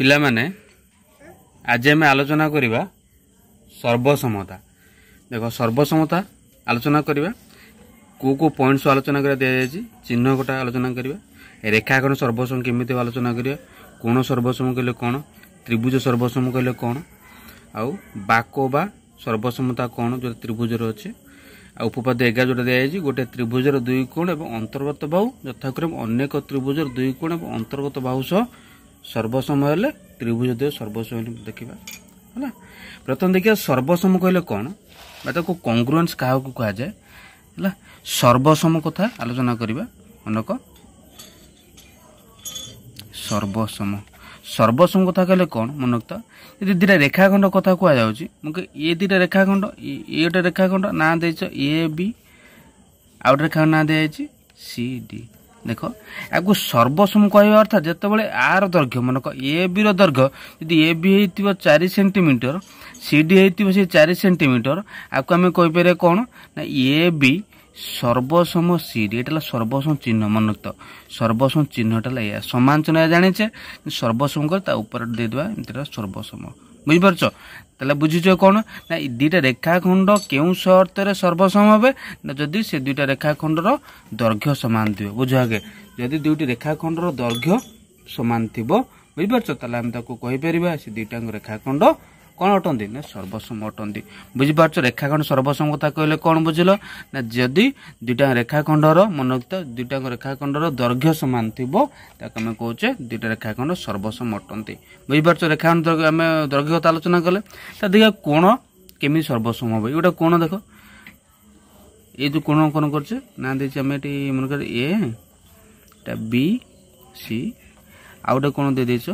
ପିଲାମାନେ ଆଜି ଆମେ ଆଲୋଚନା କରିବା ସର୍ବସମତା ଦେଖ ସର୍ବସମତା ଆଲୋଚନା କରିବା କେଉଁ କେଉଁ ପଏଣ୍ଟ ସବୁ ଆଲୋଚନା କରିବା ଦିଆଯାଇଛି ଚିହ୍ନ ଗୋଟା ଆଲୋଚନା କରିବା ରେଖାକରଣ ସର୍ବସମ କେମିତି ଆଲୋଚନା କରିବା କୋଣ ସର୍ବସମ କହିଲେ କ'ଣ ତ୍ରିଭୁଜ ସର୍ବସମ କହିଲେ କ'ଣ ଆଉ ବାକ ବା ସର୍ବସମତା କ'ଣ ଯେଉଁଟା ତ୍ରିଭୁଜର ଅଛି ଆଉ ଉପପାଦ୍ୟ ଏଗାର ଯେଉଁଟା ଦିଆଯାଇଛି ଗୋଟିଏ ତ୍ରିଭୁଜର ଦୁଇ କୋଣ ଏବଂ ଅନ୍ତର୍ଗତ ବାହୁ ଯଥାକ୍ରମେ ଅନେକ ତ୍ରିଭୁଜର ଦୁଇ କୋଣ ଏବଂ ଅନ୍ତର୍ଗତ ବାହୁ ସହ ସର୍ବସମ ହେଲେ ତ୍ରିଭୁଜ ଦେହ ସର୍ବସମ ଦେଖିବା ହେଲା ପ୍ରଥମେ ଦେଖିବା ସର୍ବସମ କହିଲେ କ'ଣ ବା ତାକୁ କଂଗ୍ରୁଏନ୍ସ କାହାକୁ କୁହାଯାଏ ହେଲା ସର୍ବସମ କଥା ଆଲୋଚନା କରିବା ଅନେକ ସର୍ବସମ ସର୍ବସମ କଥା କହିଲେ କ'ଣ ମନକୁ ଯଦି ଦୁଇଟା ରେଖାଖଣ୍ଡ କଥା କୁହାଯାଉଛି ମୁଁ କହି ଏ ଦୁଇଟା ରେଖାଖଣ୍ଡ ଏ ଗୋଟେ ରେଖାଖଣ୍ଡ ନାଁ ଦେଇଛ ଏ ବି ଆଉ ଗୋଟେ ରେଖାଖଣ୍ଡ ନାଁ ଦିଆଯାଇଛି ସି ଡି ଦେଖ ଆକୁ ସର୍ବସମ କହିବା ଅର୍ଥାତ୍ ଯେତେବେଳେ ଆର ଦୈର୍ଘ୍ୟ ମନେକ ଏ ବିର ଦୈର୍ଘ୍ୟ ଯଦି ଏ ବି ହେଇଥିବ ଚାରି ସେଣ୍ଟିମିଟର ସି ଡି ହେଇଥିବ ସେ ଚାରି ସେଣ୍ଟିମିଟର ଆକୁ ଆମେ କହିପାରିବା କ'ଣ ନା ଏ ବି ସର୍ବସମ ସି ଡି ଏଇଟା ହେଲା ସର୍ବସମ ଚିହ୍ନ ତ ସର୍ବସମ ଚିହ୍ନଟା ହେଲା ଏହା ସମାନ ଚିହ୍ନ ଜାଣିଛେ ସର୍ବସମ କରି ତା ଉପରେ ଦେଇଦେବା ଏମିତିଟା ସର୍ବସମ ବୁଝିପାରୁଛ त बुझिच कि दुईटा रेखाखण्ड केही सर्तले सर्वसम्म हे दुईटा रेखाखण्ड र दैर्घ्य समान थियो बुझ अगे जैर्घ्य समान थियो बुझि से तिटाको रेखाखण्ड କ'ଣ ଅଟନ୍ତି ନା ସର୍ବସମ ଅଟନ୍ତି ବୁଝିପାରୁଛ ରେଖାଖଣ୍ଡ ସର୍ବସମ କଥା କହିଲେ କ'ଣ ବୁଝିଲ ନା ଯଦି ଦୁଇଟା ରେଖାଖଣ୍ଡର ମନୋକ୍ତ ଦୁଇଟାଙ୍କ ରେଖାଖଣ୍ଡର ଦୈର୍ଘ୍ୟ ସମାନ ଥିବ ତାକୁ ଆମେ କହୁଛେ ଦୁଇଟା ରେଖାଖଣ୍ଡ ସର୍ବସମ ଅଟନ୍ତି ବୁଝିପାରୁଛ ରେଖାଖଣ୍ଡ ଆମେ ଦୈର୍ଘ୍ୟ କଥା ଆଲୋଚନା କଲେ ତା ଦେଖିବା କୋଣ କେମିତି ସର୍ବସମ ହବ ଏ ଗୋଟେ କୋଣ ଦେଖ ଏ ଯେଉଁ କୋଣ କ'ଣ କରୁଛେ ନା ଦେଇଛି ଆମେ ଏଠି ମନେକର ଏଟା ବି ସି ଆଉ ଗୋଟେ କ'ଣ ଦେଇଦେଇଛ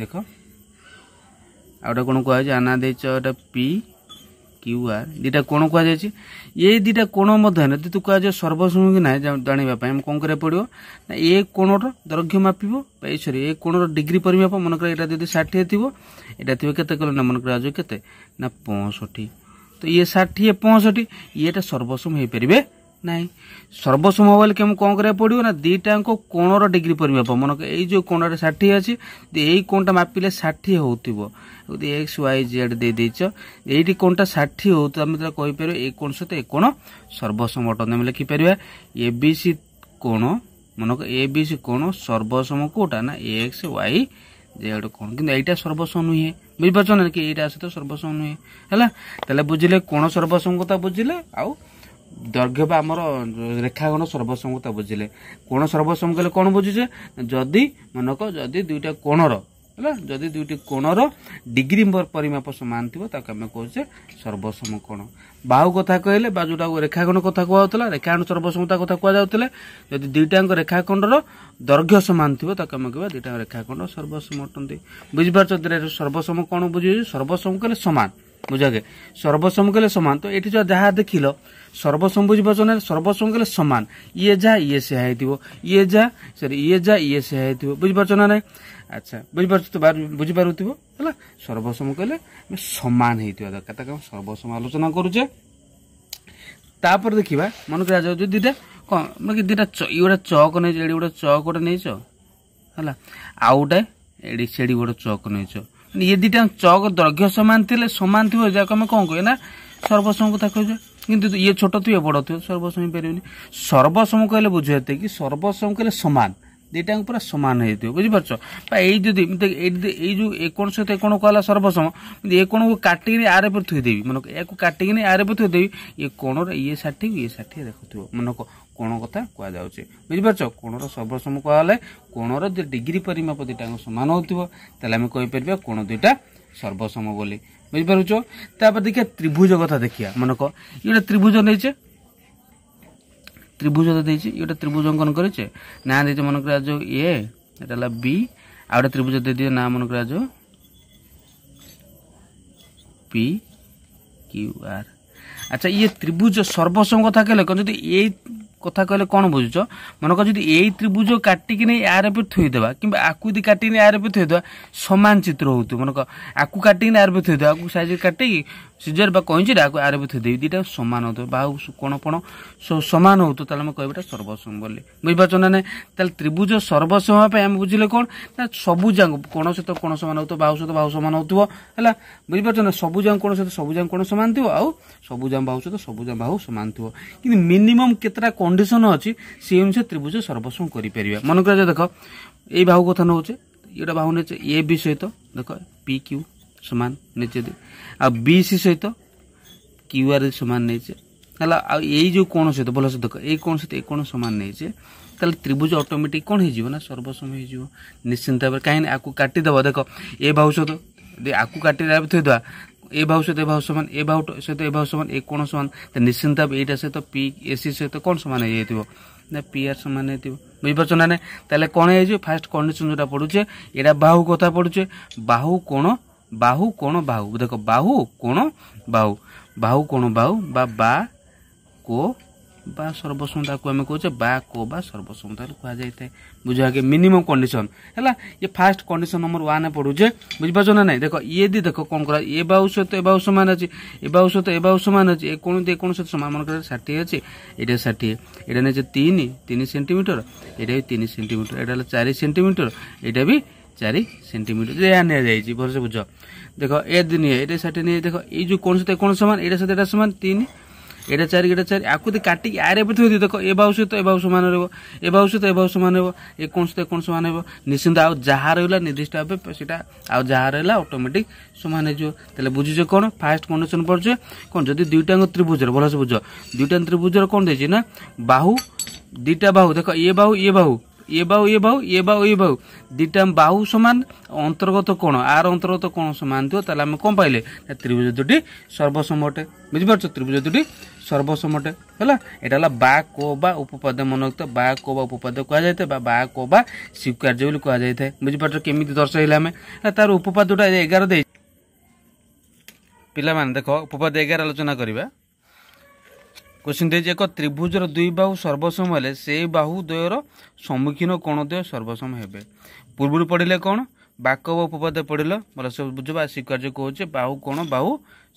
ଦେଖ আউটা কোণ কুহযাচ্ছে আনা দিয়েছ এটা পি কিউ আর দুইটা কোণ কুহযাচ্ছে এই দুইটা কোণ মধ্যে যদি তু কুহযাচ্ছে সর্বসম্মুখী না জাঁয়া আমি কম করা পড়ব না এ কোণর দৈর্ঘ্য মাপিব সরি এ কোণর ডিগ্রি পরিমাপ মনে কর এটা যদি ষাঠিয়ে থাকবে এটা থাকবে কেতে কলে না মনে কর আজ কেতে না পঁয়ষঠি তো ইয়ে ষাঠিয়ে পঁয়ষঠি ইয়েটা সর্বসম হয়ে পারে ନାହିଁ ସର୍ବସମ ବଲେ କେମିତି କ'ଣ କରିବାକୁ ପଡ଼ିବ ନା ଦୁଇଟାଙ୍କ କୋଣର ଡିଗ୍ରୀ ପରିମାପ ମନେକ ଏଇ ଯେଉଁ କୋଣରେ ଷାଠିଏ ଅଛି ଏଇ କୋଣଟା ମାପିଲେ ଷାଠିଏ ହେଉଥିବ ଯଦି ଏକ୍ସ ୱାଇ ଜେଡ୍ ଦେଇଦେଇଛ ଏଇଠି କୋଣଟା ଷାଠିଏ ହେଉଥିବ ଆମେ ତାହେଲେ କହିପାରିବା ଏ କୋଣ ସହିତ ଏ କୋଣ ସର୍ବସମ ଅଟନ୍ତି ଆମେ ଲେଖିପାରିବା ଏ ବି ସି କୋଣ ମନେକ ଏ ବି ସି କୋଣ ସର୍ବସମ କେଉଁଟା ନା ଏକ୍ସ ୱାଇ ଜେଡ୍ କୋଣ କିନ୍ତୁ ଏଇଟା ସର୍ବସମ ନୁହେଁ ବୁଝିପାରୁଛ ନା କି ଏଇଟା ସହିତ ସର୍ବସମ ନୁହେଁ ହେଲା ତାହେଲେ ବୁଝିଲେ କୋଣ ସର୍ବସମ କଥା ବୁଝିଲେ ଆଉ ଦୈର୍ଘ୍ୟ ବା ଆମର ରେଖାଗଣ ସର୍ବସମ୍ମତା ବୁଝିଲେ କୋଣ ସର୍ବସମ୍ମୁଖ କହିଲେ କ'ଣ ବୁଝୁଛେ ଯଦି ମନେକ ଯଦି ଦୁଇଟା କୋଣର ହେଲା ଯଦି ଦୁଇଟି କୋଣର ଡିଗ୍ରୀ ପରିମାପ ସମାନ ଥିବ ତାକୁ ଆମେ କହୁଛେ ସର୍ବସମ୍ମ କୋଣ ବାହୁ କଥା କହିଲେ ବା ଯେଉଁଟାକୁ ରେଖାଖଣ୍ଡ କଥା କୁହାଯାଉଥିଲା ରେଖାଖଣ୍ଡ ସର୍ବସମ୍ମତା କଥା କୁହାଯାଉଥିଲା ଯଦି ଦୁଇଟାଙ୍କ ରେଖାଖଣ୍ଡର ଦୈର୍ଘ୍ୟ ସମାନ ଥିବ ତାକୁ ଆମେ କହିବା ଦୁଇଟାଙ୍କ ରେଖାଖଣ୍ଡ ସର୍ବସମ୍ମ ଅଟନ୍ତି ବୁଝିପାରୁଛନ୍ତି ସର୍ବସମ୍ମ କ'ଣ ବୁଝୁଛି ସର୍ବସମ କହିଲେ ସମାନ বুঝাগে সর্বসম গেলে সমান তো এটি যাহা দেখিল সর্বসম্ভুজ বচনের সর্বসম গেলে সমান ইয়ে যা ইয়ে সেহা হইথিব ইয়ে যা সরি ইয়ে যা ইয়ে সেহা হইথিব বুঝিপারছ না নাই আচ্ছা বুঝিপারছ বুঝিপারুথিব হলা সর্বসম কলে সমান হইথিবা আচ্ছা, দরকার তাকে সর্বসম আলোচনা করুছে তাপরে দেখিবা মনে করা যাও যদি মানে দুইটা কম মানে দুইটা ইয়ে চক নেইছ এটি গোটে চক গোটে নেইছ হলা আউ গোটে এটি সেটি গোটে চক নেইছ ये दुटा चक द्रव्य सामान थे सामान थी जहाँ आम कौन कहे ना सर्वसम कथा कह किंतु ये छोट थे बड़ थी सर्वसम ही पारे सर्वसम कहले बुझे कि सर्वसम कहले समान ଦୁଇଟାଙ୍କୁ ପୁରା ସମାନ ହେଇଥିବ ବୁଝିପାରୁଛ ବା ଏଇ ଯଦି ଏଇ ଯେଉଁ ଏକୋଣ ସହିତ ଏକୋଣକୁ ହେଲା ସର୍ବସମ ଏକୋଣକୁ କାଟିକିନି ଆର ଉପରେ ଥୋଇଦେବି ମନେକ ଏହାକୁ କାଟିକିନି ଆର ଉପରେ ଥୋଇଦେବି ଏ କୋଣର ଇଏ ଷାଠିଏ ଇଏ ଷାଠିଏ ଦେଖୁଥିବ ମନେକ କୋଣ କଥା କୁହାଯାଉଛି ବୁଝିପାରୁଛ କୋଣର ସର୍ବସମ কুহলে কোণর যে ডিগ্রি পরিমাপ দুইটা সমান হোক তাহলে আমি কইপার কোণ দুইটা সর্বসম বলে বুঝিপারছ তারপর দেখা ত্রিভুজ কথা দেখা মনে কর এটা ত্রিভুজ নিয়েছে ত্রিভুজ দিয়েছি এটা ত্রিভুজ অঙ্কন করেছে না দিয়েছে মনে করে আজ এ এটা হল বি আর একটা ত্রিভুজ দিয়ে দিয়ে না মনে করে আজ পি কিউ আর আচ্ছা ইয়ে ত্রিভুজ সর্বসঙ্গ থাকে লোক যদি এই କଥା କହିଲେ କ'ଣ ବୁଝୁଛ ମନେକର ଯଦି ଏଇ ତ୍ରିଭୁଜ କାଟିକିନି ଆର ପି ଥୋଇଦେବା କିମ୍ବା ଆକୁ ଯଦି କାଟିକିନି ଆର ପି ଥୋଇଦେବା ସମାନ ଚିତ୍ର ହେଉଥିବ ମନେକର ଆକୁ କାଟିକିନି ଆର ପି ଥୋଇଦେବା ଆକୁ ସାଇଜ କାଟିକି ସିଜର ବା କଇଁଚିଟା ଆକୁ ଆର ପି ଥୋଇଦେବି ଦୁଇଟା ସମାନ ହେଉଥିବ ବା କ'ଣ କ'ଣ ସମାନ ହେଉଥିବ ତାହେଲେ ଆମେ କହିବାଟା ସର୍ବସମ ବୋଲି ବୁଝିପାରୁଛ ନା ନାହିଁ ତାହେଲେ ତ୍ରିଭୁଜ ସର୍ବସମ ହେବା ପାଇଁ ଆମେ ବୁଝିଲେ କ'ଣ ନା ସବୁଯାକ କ'ଣ ସହିତ କ'ଣ ସମାନ ହେଉଥିବ ବାହୁ ସହିତ ବାହୁ ସମାନ ହେଉଥିବ ହେଲା ବୁଝିପାରୁଛ ନା ସବୁଯାକ କ'ଣ ସହିତ ସବୁଯାକ କ'ଣ ସମାନ ଥିବ ଆଉ ସବୁଯାକ ବାହୁ ସହିତ ସବୁଯାକ ବାହୁ ସମାନ ଥିବ କିନ୍ତୁ ମିନିମମ କେତେଟା କ'ଣ কন্ডিশন অছি সে অনুসারে ত্রিভুজ সর্বস্ব করে মনে করা যায় দেখ এই বাহু কথা নেছে এটা বাহু নেছে এ বি সহিত দেখ পি কিউ সমান নেছে আি সি সহিত কিউ আর সমান নেছে ହେଲା ଆଉ ଏଇ ଯେଉଁ କୋଣ ସହିତ ଭଲସେ ଦେଖ ଏଇ କୋଣ ସହିତ ଏଇ କୋଣ ସମାନ ନେଇଛେ ତାହେଲେ ତ୍ରିଭୁଜ ଅଟୋମେଟିକ୍ କ'ଣ ହେଇଯିବ ନା ସର୍ବସମ ହେଇଯିବ ନିଶ୍ଚିନ୍ତ ଭାବରେ କାହିଁକି ଆକୁ କାଟିଦେବ ଦେଖ ଏ ବାହୁ ସହିତ ଆକୁ କାଟିଦେବା ଥୋଇଦେବା এ বাহু সହିତ ଏ ବାହୁ ସମାନ ଏ ବାହୁ ସହିତ ଏ ବାହୁ ସମାନ ଏ କୋଣ ସମାନ ନିଶ୍ଚିନ୍ତ ଭାବେ ଏଇଟା ସହିତ ପି ଏସି ସହିତ କ'ଣ ସମାନ ହେଇଯାଇଥିବ ନା ପି ଆର୍ ସମାନ ହେଇଥିବ ବୁଝିପାରୁଛ ନା ନାହିଁ ତାହେଲେ କ'ଣ ହେଇଯିବ ଫାର୍ଷ୍ଟ କଣ୍ଡିସନ୍ ଯେଉଁଟା ପଡ଼ୁଛେ ଏଇଟା ବାହୁ କଥା ପଡ଼ୁଛେ ବାହୁ କୋଣ ବାହୁ କୋଣ ବାହୁ ଦେଖ ବାହୁ କୋଣ ବାହୁ ବାହୁ କୋଣ ବାହୁ বা বা କୋ বা সর্বসম্মত তাকে আমি কৌছে বা কো বা সর্বসম্মত কুহযাই থাকে বুঝা কি মিনিমম কন্ডিশন হ্যাঁ ইয়ে ফার্স্ট কন্ডিশন নম্বর ওয়ান পড়ুছে বুঝিপারছ না নাই দেখ ইয়ে দি দেখ কম করা এ বাহু সহিত এ বাহু সমান আছে এ বাহু সহিত এ বাহু সমান আছে এ কোণ দিয়ে কোণ সহিত সমান মনে করে ষাঠিয়ে আছে এটা ষাঠিয়ে এটা নিয়েছে তিন তিন সেন্টিমিটর এটা বি তিন সেন্টিমিটর এটা হলো চারি সেন্টিমিটর এটা বি চারি সেন্টিমিটর যা নিয়েছে ভালসে বুঝ দেখ এ নিয়ে এটা ষাঠিয়ে নিয়ে দেখ এই যে কোণ সহিত কোণ সমান এটা সাথে এটা সমান তিন এটা চারি এটা চারি আকুতি কাটিকি আর এবার থুই দেখো এ বাহু সହିତ এ বাহু সমান রহব এ বাহু সହିତ এ বাহু সমান রহব এ কোণ সହିତ কোণ সমান হব নিশ্চিন্ত আউ যাহা রহিলা নির্দিষ্ট ভাবে সেটা আউ যাহা রহিলা অটোমেটিক সমান হয়ে তাহলে বুঝুছ কোণ ফার্স্ট কন্ডিশন পড়ছে কোণ যদি দুইটাঙ্গ ত্রিভুজর ভালসে বুঝ দুইটা ত্রিভুজর কোণ দিয়েছি না বাহু দুইটা বাহু দেখো এ বাহু এ বাহু এবাহু ইয়ে বাহু ইয়ে বাহু ইয়ে বাহু দুইটা বাহু সমান অন্তর্গত কোণ আর অন্তর্গত কোণ সমান থাকে তাহলে আমি কম পাইলে না ত্রিভুজ দুটি সর্বসম্মটে বুঝিপারছ ত্রিভুজ দুটি সর্বসম্মটে হল এটা হল বা কো বা উপপাদ মনে রাখতে বা কো বা উপপাদ কুয়া বা বা কো বা স্বীকার্য বলে কুয়া যাই বুঝিপারছ কেমি দর্শাইলে আমি তার উপপাদটা এগারো দেয় পিলা দেখ উপপাদ এগার আলোচনা করা କୋଶ୍ଚିନ୍ ଦେଇଛି ଏକ ତ୍ରିଭୁଜର ଦୁଇ ବାହୁ ସର୍ବସମ ହେଲେ ସେହି ବାହୁ ଦ୍ୱୟର ସମ୍ମୁଖୀନ କୋଣ ଦ୍ୱୟ ସର୍ବସମ ହେବେ ପୂର୍ବରୁ ପଢ଼ିଲେ କ'ଣ ବାକ ବା ଉପପାଦ ପଡ଼ିଲ ଭଲ ସେ ବୁଝିବା ସ୍ୱୀକାର୍ଯ୍ୟ କହୁଛି ବାହୁ କ'ଣ ବାହୁ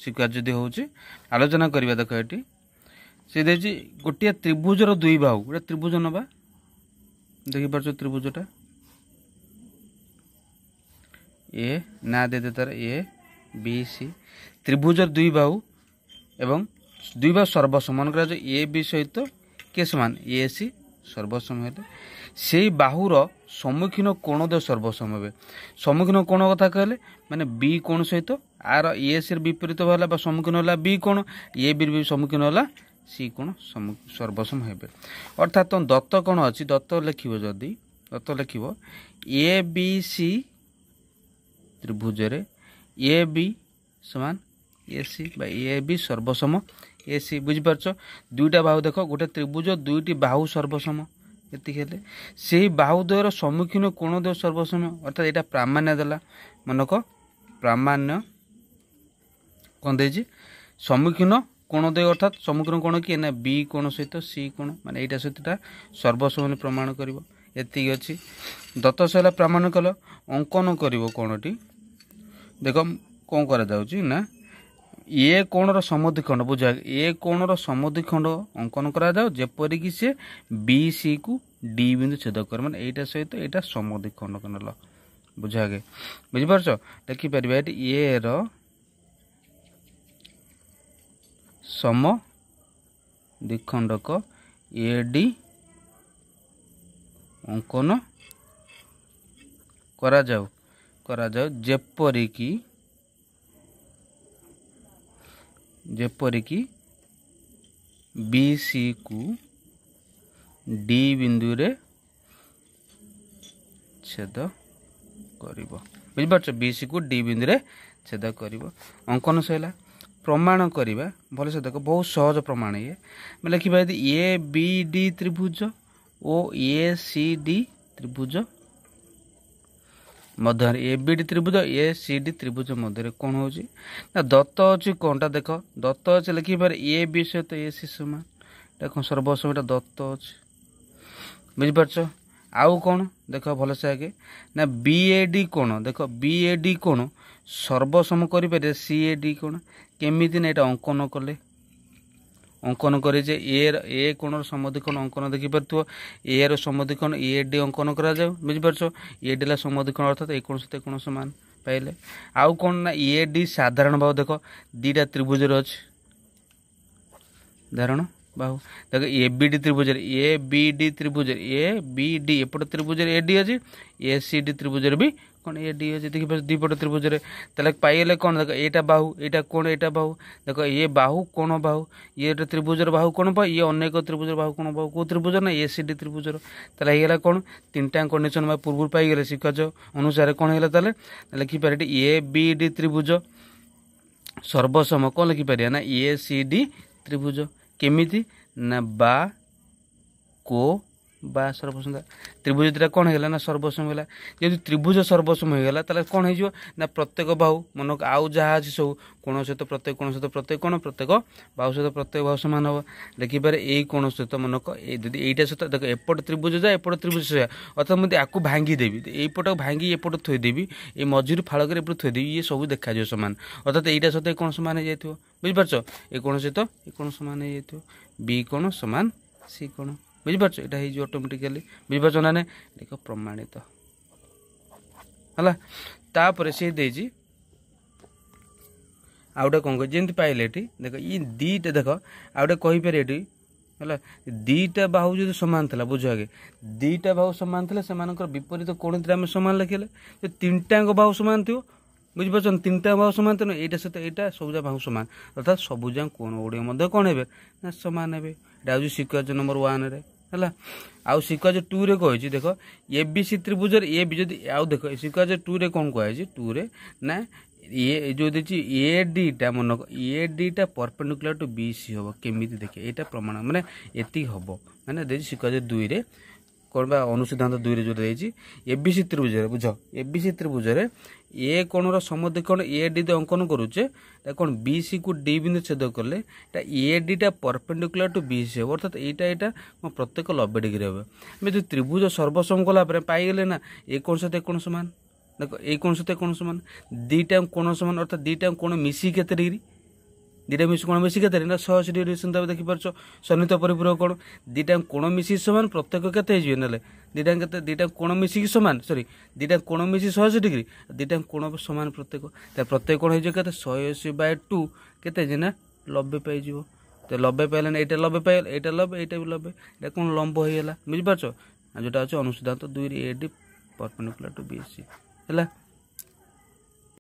ସ୍ୱୀକାର୍ଯ୍ୟ ଯଦି ହେଉଛି ଆଲୋଚନା କରିବା ଦେଖ ଏଠି ସେ ଦେଇଛି ଗୋଟିଏ ତ୍ରିଭୁଜର ଦୁଇ ବାହୁ ଗୋଟେ ତ୍ରିଭୁଜ ନେବା ଦେଖିପାରୁଛ ତ୍ରିଭୁଜଟା ଏ ନା ଦେଇଦେ ତାର ଏ ବି ସି ତ୍ରିଭୁଜର ଦୁଇ ବାହୁ ଏବଂ দুইবার সর্বসমান করা যায় এ বি সহিত কে সমান এ সি সর্বসম হলে সেই বাহুর সম্মুখীন কোণদ্বয় সর্বসম হবে সম্মুখীন কোণ কথা কহিলে মানে বি কোণ সহিত আর এ সির বিপরীত হল বা সম্মুখীন হল বি কোণ এ বির বি সম্মুখীন হল সি কোণ সর্বসম হবে অর্থাৎ দত্ত কোণ অছি দত্ত লেখিব যদি দত্ত লেখিব এ বি সি ত্রিভুজরে এ বি সমান এ সি বা এ বি সর্বসম ଏ ସି ବୁଝିପାରୁଛ ଦୁଇଟା ବାହୁ ଦେଖ ଗୋଟେ ତ୍ରିଭୁଜ ଦୁଇଟି ବାହୁ ସର୍ବସମ ଏତିକି ହେଲେ ସେହି ବାହୁଦ୍ୱୟର ସମ୍ମୁଖୀନ କୋଣଦ୍ୱୟ ସର୍ବସମ ଅର୍ଥାତ୍ ଏଇଟା ପ୍ରାମାଣ୍ୟ ଦେଲା ମନେକ ପ୍ରାମାଣ୍ୟ କ'ଣ ଦେଇଛି ସମ୍ମୁଖୀନ କୋଣଦ୍ୱୟ ଅର୍ଥାତ୍ ସମ୍ମୁଖୀନ କ'ଣ କି ଏନା ବି କୋଣ ସହିତ ସି କୋଣ ମାନେ ଏଇଟା ସହିତ ଏଇଟା ସର୍ବସମାନ ପ୍ରମାଣ କରିବ ଏତିକି ଅଛି ଦତ୍ତ ସହିଲା ପ୍ରାମାଣ୍ୟ କଲ ଅଙ୍କନ କରିବ କୋଣଟି ଦେଖ କ'ଣ କରାଯାଉଛି ନା ଏ କୋଣର ସମୁଦ୍ର ଖଣ୍ଡ ବୁଝା ଏ କୋଣର ସମୁଦ୍ର ଖଣ୍ଡ ଅଙ୍କନ କରାଯାଉ ଯେପରିକି ସେ ବି ସିକୁ ଡି ବିନ୍ଦୁ ଛେଦ କରେ ମାନେ ଏଇଟା ସହିତ ଏଇଟା ସମୁଦ୍ର ଖଣ୍ଡ ନେଲ ବୁଝାଗେ ବୁଝିପାରୁଛ ଦେଖିପାରିବା ଏଠି ଏ ର ସମ ଦ୍ୱିଖଣ୍ଡକ ଏ ଡି ଅଙ୍କନ କରାଯାଉ କରାଯାଉ ଯେପରିକି ଯେପରିକି ବି ସିକୁ ଡି ବିନ୍ଦୁରେ ଛେଦ କରିବ ବୁଝିପାରୁଛ ବି ସିକୁ ଡି ବିନ୍ଦୁରେ ଛେଦ କରିବ ଅଙ୍କନ ସରିଲା ପ୍ରମାଣ କରିବା ଭଲସେ ଦେଖ ବହୁତ ସହଜ ପ୍ରମାଣ ଇଏ ଆମେ ଲେଖିବା ଯଦି ଏ ବି ଡି ତ୍ରିଭୁଜ ଓ ଏ ସି ଡି ତ୍ରିଭୁଜ ମଧ୍ୟରେ ଏ ବି ଡି ତ୍ରିଭୁଜ ଏ ସି ଡି ତ୍ରିଭୁଜ ମଧ୍ୟରେ କ'ଣ ହେଉଛି ନା ଦତ୍ତ ଅଛି କ'ଣଟା ଦେଖ ଦତ୍ତ ଅଛି ଲେଖିପାରେ ଏ ବି ସହିତ ଏ ସି ସମାନ ଏଇଟା କ'ଣ ସର୍ବସମ ଏଇଟା ଦତ୍ତ ଅଛି ବୁଝିପାରୁଛ ଆଉ କ'ଣ ଦେଖ ଭଲସେ ଆଗେ ନା ବି ଏ ଡି କ'ଣ ଦେଖ ବି ଏ ଡି କ'ଣ ସର୍ବସମ କରିପାରିବେ ସି ଏ ଡି କ'ଣ କେମିତି ନା ଏଇଟା ଅଙ୍କନ କଲେ অঙ্কন করে যে এ এ কোণর সমধিকোণ অঙ্কন দেখিপার এ র সমধিকোণ এ ডি অঙ্কন করা যায় বুঝিপারছ এ ডি হল সমধিকোণ অর্থাৎ এ কোণ সহ কোণ সমান পাইলে আউ কোণ না এ ডি সাধারণ বাহু দেখ দিটা ত্রিভুজের অছে ধারণ বাহু দেখ এ বিডি ত্রিভুজের এ বিডি ত্রিভুজের এ বিডি এপট ত্রিভুজের এ ডি আছে এ সি ডি ত্রিভুজের বি କ'ଣ ଏ ଡି ଅଛି ଦେଖିପାରୁଛ ଦୁଇପଟ ତ୍ରିଭୁଜରେ ତାହେଲେ ପାଇଗଲେ କ'ଣ ଦେଖ ଏଇଟା ବାହୁ ଏଇଟା କ'ଣ ଏଇଟା ବାହୁ ଦେଖ ଇଏ ବାହୁ କ'ଣ ବାହୁ ଇଏ ଗୋଟେ ତ୍ରିଭୁଜର ବାହୁ କ'ଣ ବାହୁ ଇଏ ଅନେକ ତ୍ରିଭୁଜର ବାହୁ କ'ଣ ବାହୁ କେଉଁ ତ୍ରିଭୁଜ ନା ଏ ସି ଡି ତ୍ରିଭୁଜର ତାହେଲେ ହେଇଗଲା କ'ଣ ତିନିଟା କଣ୍ଡିସନ୍ ବା ପୂର୍ବରୁ ପାଇଗଲେ ଶିଖାଜ ଅନୁସାରେ କ'ଣ ହେଇଗଲା ତାହେଲେ ଲେଖିପାରିବେ ଏ ବି ଡି ତ୍ରିଭୁଜ ସର୍ବସମ କ'ଣ ଲେଖିପାରିବା ନା ଏ ସି ଡି ତ୍ରିଭୁଜ କେମିତି ନା ବା କୋ বা সর্বসম ত্রিভুজ দুটা কোণ হয়ে গেল না সর্বসম হয়ে যদি ত্রিভুজ সর্বসম হয়ে গেল তাহলে কোণ হয়ে যাব না প্রত্যেক বাহু মনে আউ যা আছে সব কোণ সহ প্রত্যেক কোণ সহ প্রত্যেক কোণ প্রত্যেক বাহু সহ প্রত্যেক বাহু সমান হব দেখিপারে এই কোণ সহ মনক যদি এইটা সহ দেখ এপট ত্রিভুজ যা এপট ত্রিভুজ সহ অর্থাৎ মধ্যে আকু ভাঙ্গি দেবি এইপট ভাঙ্গি এপট থইদেবি এই মঝির ফাড়করে এপটে থইদেবি ইয়ে সবু দেখা যাব সমান অর্থাৎ এইটা সহ কোণ সমান হয়ে যাই বুঝিপারছ এই কোণ সহ এই কোণ সমান হয়ে যাই বি কোণ সমান সি কোণ ବୁଝିପାରୁଛ ଏଇଟା ହେଇଯିବ ଅଟୋମେଟିକାଲି ବୁଝିପାରୁଛ ନା ନାଇଁ ଦେଖ ପ୍ରମାଣିତ ହେଲା ତାପରେ ସେ ଦେଇଛି ଆଉ ଗୋଟେ କ'ଣ କହ ଯେମିତି ପାଇଲେ ଏଠି ଦେଖ ଇ ଦୁଇଟା ଦେଖ ଆଉ ଗୋଟେ କହିପାରେ ଏଠି ହେଲା ଦୁଇଟା ବାହୁ ଯଦି ସମାନ ଥିଲା ବୁଝ ଆଗେ ଦୁଇଟା ବାହୁ ସମାନ ଥିଲେ ସେମାନଙ୍କର ବିପରୀତ କୋଣ ଥିଲେ ଆମେ ସମାନ ଲେଖିଲେ ଯେ ତିନିଟାଙ୍କ ବାହୁ ସମାନ ଥିବ ବୁଝିପାରୁଛନ୍ତି ତିନିଟା ବାହୁ ସମାନ ତେଣୁ ଏଇଟା ସହିତ ଏଇଟା ସବୁଜା ବାହୁ ସମାନ ଅର୍ଥାৎ ସବୁଜା କୋଣ ଗୁଡ଼ିକ ମଧ୍ୟ କ'ଣ ହେବେ ନା ସମାନ ହେବେ ଏଇଟା ହେଉଛି ସିକ୍ୱେନ୍ସ ନମ୍ବର ୱାନ୍ରେ ହେଲା ଆଉ ସିକ୍ୱାଜ ଟୁରେ କହିଛି ଦେଖ ଏ ବି ସି ତ୍ରିଭୁଜରେ ଏ ବି ଯଦି ଆଉ ଦେଖ ସିକ୍ୱାଜ ଟୁରେ କ'ଣ କୁହାଯାଇଛି ଟୁରେ ନା ଏ ଯେଉଁ ଦେଇଛି ଏ ଡିଟା ମନେ ଏ ଡିଟା ପରପେଣ୍ଡିକୁଲାର ଟୁ ବି ସି ହେବ କେମିତି ଦେଖେ ଏଇଟା ପ୍ରମାଣ ମାନେ ଏତିକି ହେବ ମାନେ ଦେଇଛି ସିକ୍ୱାଜ ଦୁଇରେ କ'ଣ ବା ଅନୁସିଦ୍ଧାନ୍ତ ଦୁଇରେ ଯେଉଁଟା ଦେଇଛି ସି ତ୍ରିଭୁଜରେ ବୁଝ ଏ ବି ସି ତ୍ରିଭୁଜରେ ଏ କୋଣର କଣ ଏ ଡି ଅଙ୍କନ କରୁଛେ ତା କ'ଣ ବି ସିକୁ ଡି ବିନ୍ଦୁ ଛେଦ କଲେ ଏଇଟା ଏ ଡିଟା ପରପେଣ୍ଡିକୁଲାର ଟୁ ବି ସି ହେବ ଅର୍ଥାତ୍ ଏଇଟା ଏଇଟା ମୋ ପ୍ରତ୍ୟେକ ନବେ ଡିଗ୍ରୀ ହେବ ଆମେ ଯଦି ତ୍ରିଭୁଜ ସର୍ବସମ କଲା ପରେ ପାଇଗଲେ ନା ଏ କୋଣ ସହିତ ଏ କୋଣ ସମାନ ଦେଖ এই কোণ সত্যি কোণ সমান দুইটা কোণ সমান অর্থাৎ দুইটা কোণ মিশিয়ে ক্ষেত্রে ডিগ্রি দুইটা মিশি কোণ মিশি কেতে না শহে অশী ডিগ্রি তুমি দেখিপারছ শনি তো পরিপূরক কোণ দুইটা কোণ মিশি সমান প্রত্যেক কেতে হয়ে নেলে দুইটা কেতে দুইটা কোণ মিশিকি সমান সরি দুইটা কোণ মিশি শহে অশী ডিগ্রি দুইটা কোণ সমান প্রত্যেক তা প্রত্যেক কোণ হয়ে কেতে শহে অশী বাই টু কেতে যে না নবে পাইযিব তো পাইলে না এইটা নবে পাইলে এইটা নবে এইটা বি নবে এটা কোণ লম্ব হয়ে গেল বুঝিপারছ যেটা আছে অনুসিদ্ধান্ত দুই এডি পরপেন্ডিকুলার টু বিএসি ହେଲା